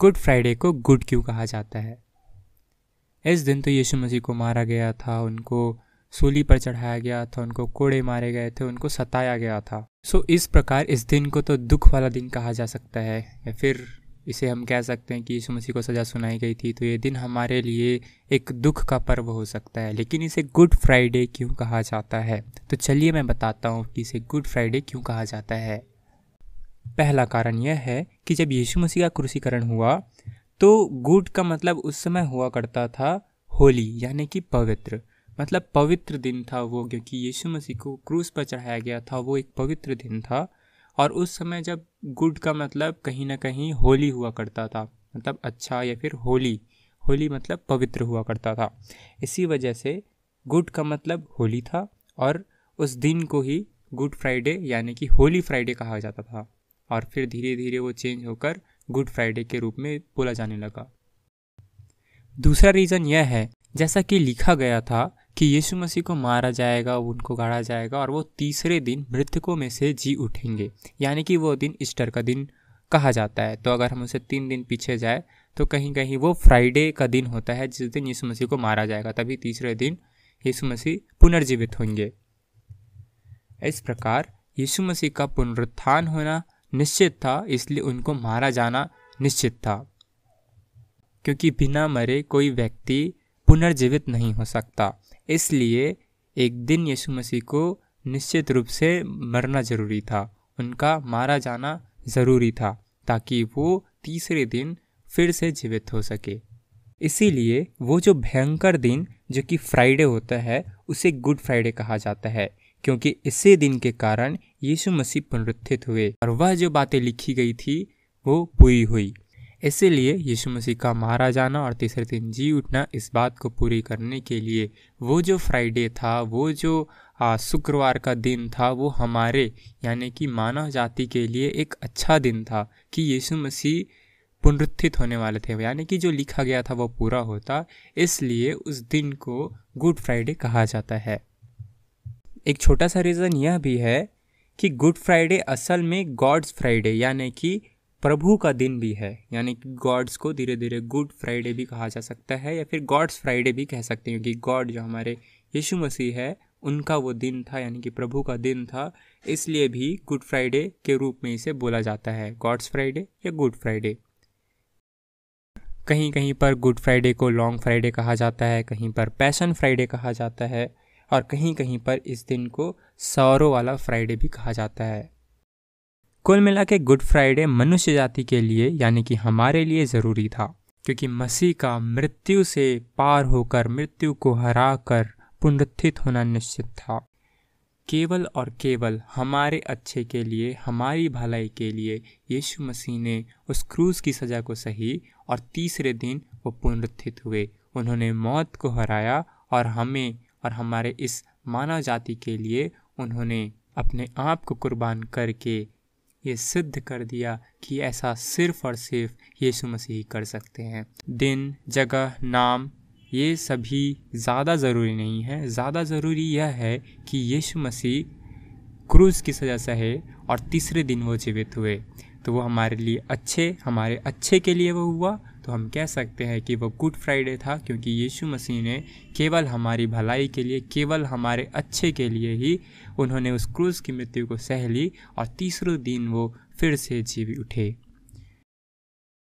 good Friday को good क्यों कहा जाता है इस दिन तो यीशु मसीह को मारा गया था उनको सूली पर चढ़ाया गया था उनको कोड़े मारे गए थे उनको सताया गया था सो इस प्रकार इस दिन को तो दुख वाला दिन कहा जा सकता है या फिर इसे हम कह सकते हैं कि यीशु मसीह को सज़ा सुनाई गई थी तो ये दिन हमारे लिए एक दुख का पर्व हो सकता है लेकिन इसे गुड फ्राइडे क्यों कहा जाता है तो चलिए मैं बताता हूँ कि इसे गुड फ्राइडे क्यों कहा जाता है पहला कारण यह है कि जब यीशु मसीह का क्रूसीकरण हुआ तो गुड का मतलब उस समय हुआ करता था होली यानी कि पवित्र मतलब पवित्र दिन था वो क्योंकि यीशु मसीह को क्रूस पर चढ़ाया गया था वो एक पवित्र दिन था और उस समय जब गुड का मतलब कहीं ना कहीं होली हुआ करता था मतलब अच्छा या फिर होली होली मतलब पवित्र हुआ करता था इसी वजह से गुड का मतलब होली था और उस दिन को ही गुड फ्राइडे यानी कि होली फ्राइडे कहा जाता था और फिर धीरे धीरे वो चेंज होकर गुड फ्राइडे के रूप में बोला जाने लगा दूसरा रीज़न यह है जैसा कि लिखा गया था कि यीशु मसीह को मारा जाएगा उनको गाड़ा जाएगा और वो तीसरे दिन मृतकों में से जी उठेंगे यानी कि वो दिन ईस्टर का दिन कहा जाता है तो अगर हम उसे तीन दिन पीछे जाए तो कहीं कहीं वो फ्राइडे का दिन होता है जिस दिन यीशु मसीह को मारा जाएगा तभी तीसरे दिन यीशु मसीह पुनर्जीवित होंगे इस प्रकार यीशु मसीह का पुनरुत्थान होना निश्चित था इसलिए उनको मारा जाना निश्चित था क्योंकि बिना मरे कोई व्यक्ति पुनर्जीवित नहीं हो सकता इसलिए एक दिन यीशु मसीह को निश्चित रूप से मरना जरूरी था उनका मारा जाना ज़रूरी था ताकि वो तीसरे दिन फिर से जीवित हो सके इसीलिए वो जो भयंकर दिन जो कि फ्राइडे होता है उसे गुड फ्राइडे कहा जाता है क्योंकि इसी दिन के कारण यीशु मसीह पुनरुत्थित हुए और वह जो बातें लिखी गई थी वो पूरी हुई इसलिए यीशु मसीह का मारा जाना और तीसरे दिन जी उठना इस बात को पूरी करने के लिए वो जो फ्राइडे था वो जो शुक्रवार का दिन था वो हमारे यानी कि मानव जाति के लिए एक अच्छा दिन था कि यीशु मसीह पुनरुत्थित होने वाले थे यानी कि जो लिखा गया था वो पूरा होता इसलिए उस दिन को गुड फ्राइडे कहा जाता है एक छोटा सा रीज़न यह भी है कि गुड फ्राइडे असल में गॉड्स फ्राइडे यानी कि प्रभु का दिन भी है यानी कि गॉड्स को धीरे धीरे गुड फ्राइडे भी कहा जा सकता है या फिर गॉड्स फ्राइडे भी कह सकते हैं क्योंकि गॉड जो हमारे यीशु मसीह है उनका वो दिन था यानी कि प्रभु का दिन था इसलिए भी गुड फ्राइडे के रूप में इसे बोला जाता है गॉड्स फ्राइडे या गुड फ्राइडे कहीं कहीं पर गुड फ्राइडे को लॉन्ग फ्राइडे कहा जाता है कहीं पर पैशन फ्राइडे कहा जाता है और कहीं कहीं पर इस दिन को सौरों वाला फ्राइडे भी कहा जाता है कुल मिला के गुड फ्राइडे मनुष्य जाति के लिए यानी कि हमारे लिए ज़रूरी था क्योंकि मसीह का मृत्यु से पार होकर मृत्यु को हरा कर पुनरुत्थित होना निश्चित था केवल और केवल हमारे अच्छे के लिए हमारी भलाई के लिए यीशु मसीह ने उस क्रूज की सज़ा को सही और तीसरे दिन वो पुनरुत्थित हुए उन्होंने मौत को हराया और हमें और हमारे इस मानव जाति के लिए उन्होंने अपने आप को कुर्बान करके ये सिद्ध कर दिया कि ऐसा सिर्फ और सिर्फ यीशु मसीह कर सकते हैं दिन जगह नाम ये सभी ज़्यादा ज़रूरी नहीं है ज़्यादा ज़रूरी यह है कि यीशु मसीह क्रूज़ की सज़ा सहे और तीसरे दिन वो जीवित हुए तो वो हमारे लिए अच्छे हमारे अच्छे के लिए वो हुआ तो हम कह सकते हैं कि वह गुड फ्राइडे था क्योंकि यीशु मसीह ने केवल हमारी भलाई के लिए केवल हमारे अच्छे के लिए ही उन्होंने उस क्रूज़ की मृत्यु को सह ली और तीसरे दिन वो फिर से जीवी उठे